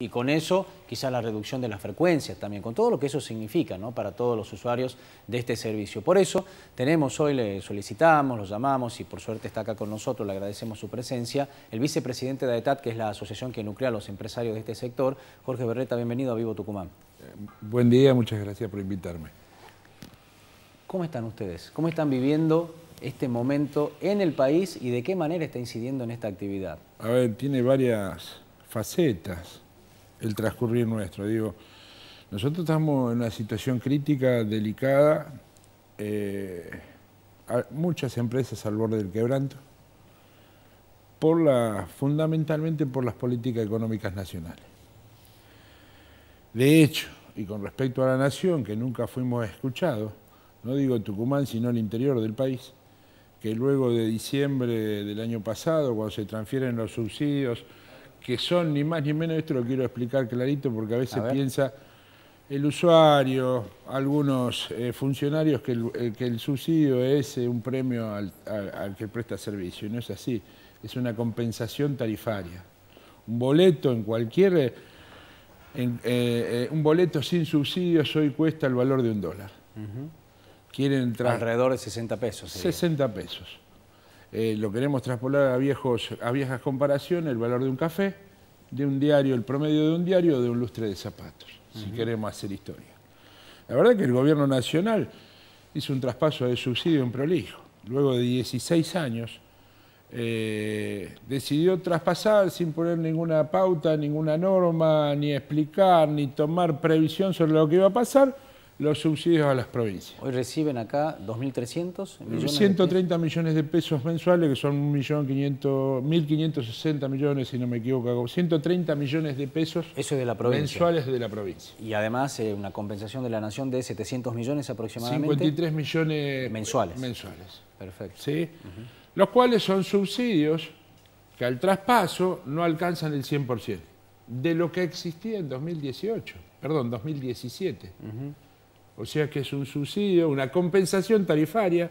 y con eso quizá la reducción de las frecuencias también, con todo lo que eso significa ¿no? para todos los usuarios de este servicio. Por eso tenemos hoy, le solicitamos, lo llamamos y por suerte está acá con nosotros, le agradecemos su presencia, el vicepresidente de AETAT, que es la asociación que nuclea a los empresarios de este sector, Jorge Berreta, bienvenido a Vivo Tucumán. Eh, buen día, muchas gracias por invitarme. ¿Cómo están ustedes? ¿Cómo están viviendo este momento en el país y de qué manera está incidiendo en esta actividad? A ver, tiene varias facetas el transcurrir nuestro. Digo, nosotros estamos en una situación crítica, delicada, eh, muchas empresas al borde del quebranto, por la, fundamentalmente por las políticas económicas nacionales. De hecho, y con respecto a la nación, que nunca fuimos escuchados, no digo Tucumán, sino el interior del país, que luego de diciembre del año pasado, cuando se transfieren los subsidios que son ni más ni menos, esto lo quiero explicar clarito porque a veces piensa el usuario, algunos eh, funcionarios eh, que el, subsidio es eh, un premio al, que presta servicio y no es así, es una compensación tarifaria. Un boleto en cualquier... un boleto sin subsidios hoy cuesta el valor de un dólar. Quieren Alrededor de 60 pesos. 60 pesos. Eh, lo queremos traspolar a, viejos, a viejas comparaciones, el valor de un café, de un diario, el promedio de un diario o de un lustre de zapatos, si queremos hacer historia. La verdad es que el gobierno nacional hizo un traspaso de subsidio en prolijo. Luego de 16 años, eh, decidió traspasar sin poner ninguna pauta, ninguna norma, ni explicar, ni tomar previsión sobre lo que iba a pasar los subsidios a las provincias. Hoy reciben acá 2.300 millones. 130 millones de pesos mensuales, que son 1.560 millones, si no me equivoco. 130 millones de pesos mensuales de la provincia. Y además eh, una compensación de la nación de 700 millones aproximadamente. 53 millones mensuales. mensuales. Perfecto. ¿Sí? Los cuales son subsidios que al traspaso no alcanzan el 100% de lo que existía en 2018, perdón, 2017. O sea que es un subsidio, una compensación tarifaria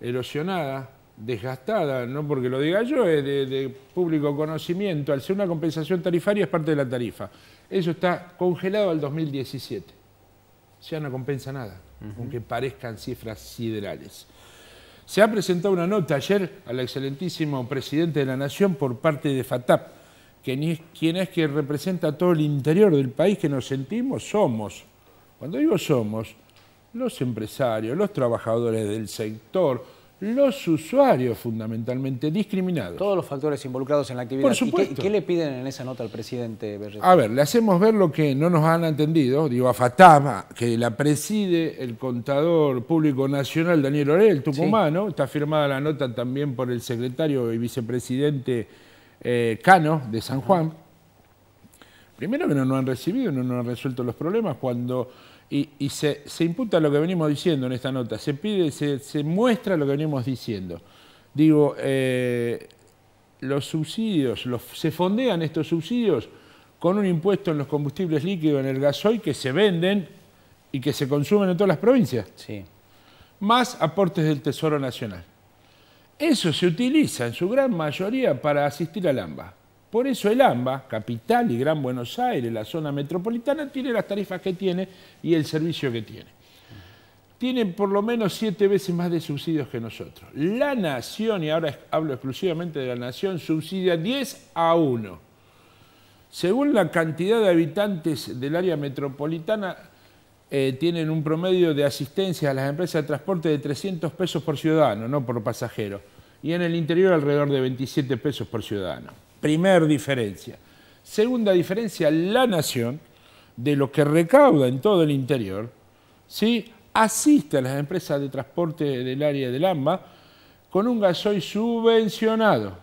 erosionada, desgastada, no porque lo diga yo, es de, público conocimiento. Al ser una compensación tarifaria es parte de la tarifa. Eso está congelado al 2017. sea no compensa nada, aunque parezcan cifras siderales. Se ha presentado una nota ayer al excelentísimo presidente de la Nación por parte de FATAP, quien es, quien es que representa todo el interior del país que nos sentimos, somos cuando digo somos, los empresarios, los trabajadores del sector, los usuarios fundamentalmente discriminados. Todos los factores involucrados en la actividad. ¿Y qué, le piden en esa nota al presidente Berrete. A ver, le hacemos ver lo que no nos han entendido, digo a Fatama, que la preside el contador público nacional Daniel Orel, tucumano, está firmada la nota también por el secretario y vicepresidente eh, Cano de San Juan primero que no nos han recibido, no nos han resuelto los problemas cuando... Y, se, imputa lo que venimos diciendo en esta nota, se pide, se, muestra lo que venimos diciendo. Digo, eh, los subsidios, se fondean estos subsidios con un impuesto en los combustibles líquidos, en el gasoil, que se venden y que se consumen en todas las provincias. Sí. Más aportes del Tesoro Nacional. Eso se utiliza en su gran mayoría para asistir al AMBA. Por eso el AMBA, Capital y Gran Buenos Aires, la zona metropolitana, tiene las tarifas que tiene y el servicio que tiene. Tienen por lo menos siete veces más de subsidios que nosotros. La Nación, y ahora hablo exclusivamente de la Nación, subsidia 10 a 1. Según la cantidad de habitantes del área metropolitana, eh, tienen un promedio de asistencia a las empresas de transporte de 300 pesos por ciudadano, no por pasajero, y en el interior alrededor de 27 pesos por ciudadano. Primer diferencia. Segunda diferencia, la nación, de lo que recauda en todo el interior, ¿sí? asiste a las empresas de transporte del área del AMBA con un gasoil subvencionado,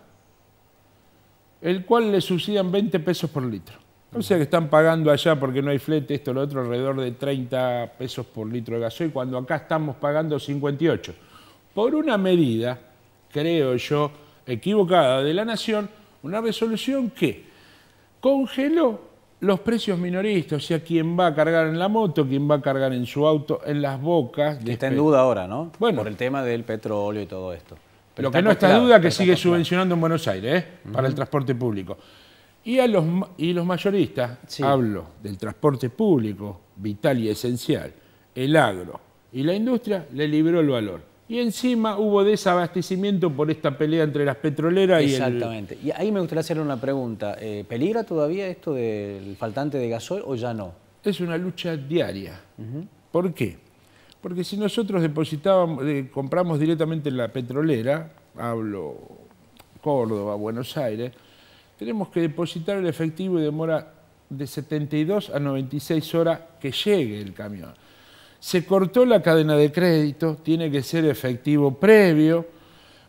el cual le subsidian 20 pesos por litro. O sea que están pagando allá porque no hay flete, esto, lo otro, alrededor de 30 pesos por litro de gasoil, cuando acá estamos pagando 58. Por una medida, creo yo, equivocada de la nación, una resolución que congeló los precios minoristas, o sea, quién va a cargar en la moto, quién va a cargar en su auto, en las bocas. Que está en duda ahora, ¿no? Bueno. Por el tema del petróleo y todo esto. lo que no está en duda que sigue subvencionando en Buenos Aires, ¿eh? Para el transporte público. Y, a los, y los mayoristas, hablo del transporte público, vital y esencial, el agro y la industria, le libró el valor. Y encima hubo desabastecimiento por esta pelea entre las petroleras y el... Exactamente. Y ahí me gustaría hacer una pregunta. Eh, ¿Peligra todavía esto del faltante de gasoil o ya no? Es una lucha diaria. ¿Por qué? Porque si nosotros depositábamos, compramos directamente la petrolera, hablo Córdoba, Buenos Aires, tenemos que depositar el efectivo y demora de 72 a 96 horas que llegue el camión se cortó la cadena de crédito, tiene que ser efectivo previo,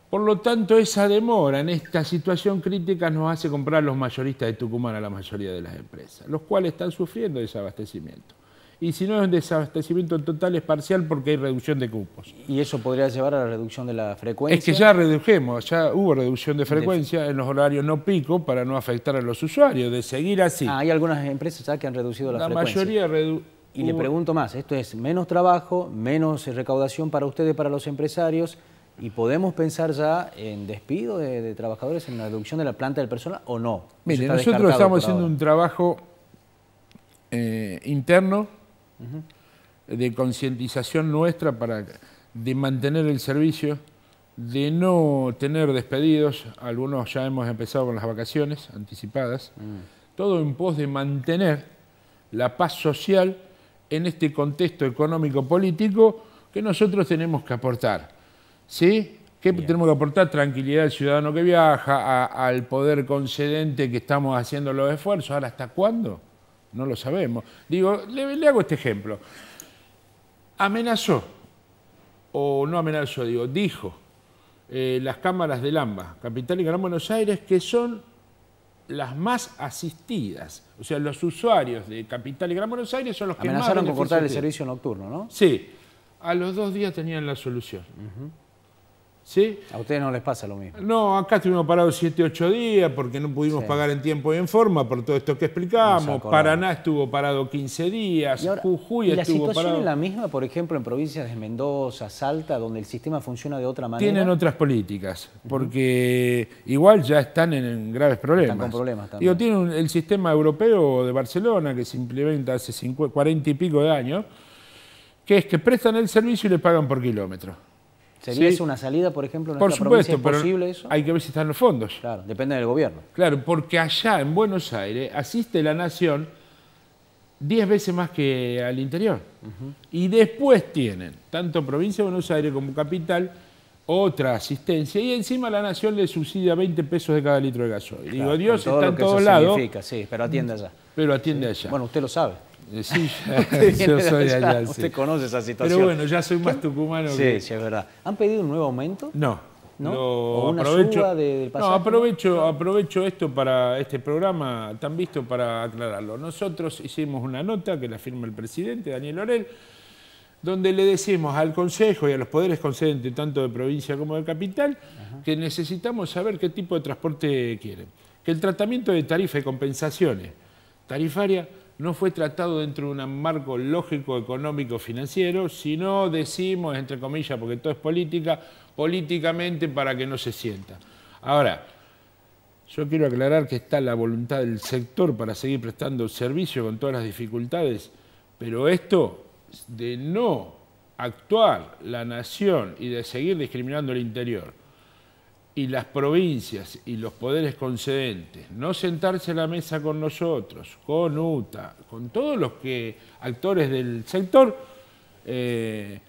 por lo tanto esa demora en esta situación crítica nos hace comprar los mayoristas de Tucumán a la mayoría de las empresas, los cuales están sufriendo desabastecimiento. Y si no es un desabastecimiento total, es parcial porque hay reducción de cupos. ¿Y eso podría llevar a la reducción de la frecuencia? Es que ya redujemos, ya hubo reducción de frecuencia en los horarios no pico para no afectar a los usuarios, de seguir así. Ah, hay algunas empresas ya que han reducido la, frecuencia. La mayoría redu y le pregunto más, esto es menos trabajo, menos recaudación para ustedes, para los empresarios, ¿Y podemos pensar ya en despido de, trabajadores, en la reducción de la planta del personal o no? Mire, nosotros estamos haciendo un trabajo eh, interno de concientización nuestra para de mantener el servicio, de no tener despedidos, algunos ya hemos empezado con las vacaciones anticipadas, mm. todo en pos de mantener la paz social en este contexto económico-político que nosotros tenemos que aportar. ¿Sí? ¿Qué tenemos que aportar? Tranquilidad al ciudadano que viaja, al poder concedente que estamos haciendo los esfuerzos. Ahora, ¿hasta cuándo? No lo sabemos. Digo, le, hago este ejemplo. Amenazó, o no amenazó, digo, dijo eh, las cámaras del AMBA, Capital y Gran Buenos Aires, que son las más asistidas. O sea, los usuarios de Capital y Gran Buenos Aires son los que Amenazaron más... con cortar el servicio nocturno, ¿no? Sí. A los dos días tenían la solución. A ustedes no les pasa lo mismo. No, acá estuvimos parados 7, 8 días porque no pudimos pagar en tiempo y en forma por todo esto que explicamos. Paraná estuvo parado 15 días, y la situación es la misma, por ejemplo, en provincias de Mendoza, Salta, donde el sistema funciona de otra manera? Tienen otras políticas, porque igual ya están en, graves problemas. Están con problemas también. tienen el sistema europeo de Barcelona que se implementa hace 40 y pico de años, que es que prestan el servicio y le pagan por kilómetro. ¿Sería una salida, por ejemplo, en por provincia? ¿Es posible eso? Hay que ver si están los fondos. Claro, depende del gobierno. Claro, porque allá en Buenos Aires asiste la nación 10 veces más que al interior. Y después tienen, tanto provincia de Buenos Aires como capital, otra asistencia. Y encima la nación le subsidia 20 pesos de cada litro de gasoil. Digo, Dios está en todos lados. Sí, pero atiende mm. allá. Pero atiende allá. Bueno, usted lo sabe. Sí, usted conoce esa situación. Pero bueno, ya soy más tucumano. Sí, que... sí, es verdad. ¿Han pedido un nuevo aumento? No. ¿No? ¿O una aprovecho, del pasado. No, aprovecho, esto para este programa tan visto para aclararlo. Nosotros hicimos una nota que la firma el presidente, Daniel Orel, donde le decimos al Consejo y a los poderes concedentes, tanto de provincia como de capital, que necesitamos saber qué tipo de transporte quieren. Que el tratamiento de tarifa y compensaciones tarifaria no fue tratado dentro de un marco lógico, económico, financiero, sino decimos, entre comillas, porque todo es política, políticamente para que no se sienta. Ahora, yo quiero aclarar que está la voluntad del sector para seguir prestando servicio con todas las dificultades, pero esto de no actuar la nación y de seguir discriminando el interior y las provincias y los poderes concedentes, no sentarse a la mesa con nosotros, con UTA, con todos los que actores del sector, eh,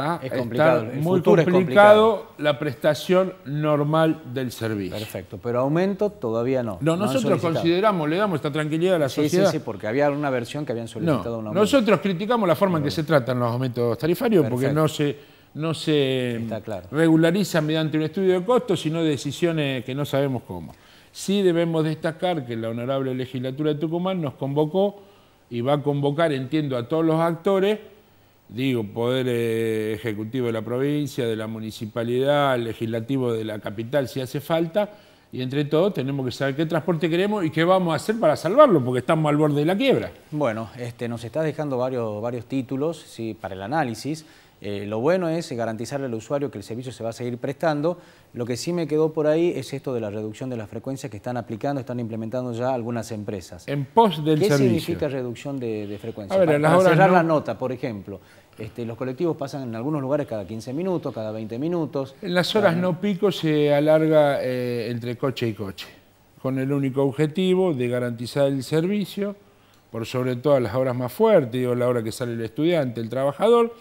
va a estar muy complicado, la prestación normal del servicio. Perfecto, pero aumento todavía no. No, nosotros consideramos, le damos esta tranquilidad a la sociedad. Sí, sí, porque había una versión que habían solicitado Nosotros criticamos la forma en que se tratan los aumentos tarifarios porque no se no se regulariza mediante un estudio de costos, sino decisiones que no sabemos cómo. Sí debemos destacar que la Honorable Legislatura de Tucumán nos convocó y va a convocar, entiendo, a todos los actores, digo, Poder eh, Ejecutivo de la provincia, de la municipalidad, Legislativo de la capital, si hace falta, y entre todos tenemos que saber qué transporte queremos y qué vamos a hacer para salvarlo, porque estamos al borde de la quiebra. Bueno, este, nos estás dejando varios, varios títulos sí, para el análisis. Eh, lo bueno es garantizarle al usuario que el servicio se va a seguir prestando. Lo que sí me quedó por ahí es esto de la reducción de las frecuencias que están aplicando, están implementando ya algunas empresas. En pos del ¿Qué significa reducción de, frecuencia? frecuencias? Para, para cerrar la nota, por ejemplo. Este, los colectivos pasan en algunos lugares cada 15 minutos, cada 20 minutos. En las horas no pico se alarga eh, entre coche y coche, con el único objetivo de garantizar el servicio, por sobre todo a las horas más fuertes, o la hora que sale el estudiante, el trabajador,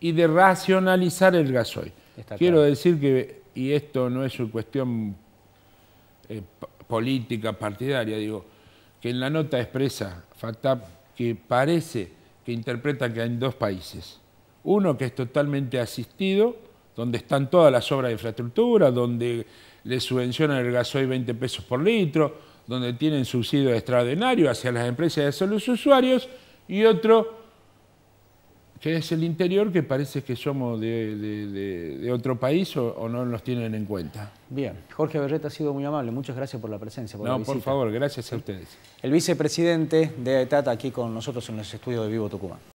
y de racionalizar el gasoil. Quiero decir que, y esto no es una cuestión eh, política, partidaria, digo, que en la nota expresa FATAP que parece que interpreta que hay dos países. Uno que es totalmente asistido, donde están todas las obras de infraestructura, donde le subvencionan el gasoil 20 pesos por litro, donde tienen subsidio extraordinario hacia las empresas de hacia los usuarios, y otro que es el interior, que parece que somos de, otro país o, no nos tienen en cuenta. Bien, Jorge Berreta ha sido muy amable, muchas gracias por la presencia. no, por favor, gracias a ustedes. El vicepresidente de AETAT aquí con nosotros en los estudios de Vivo Tucumán.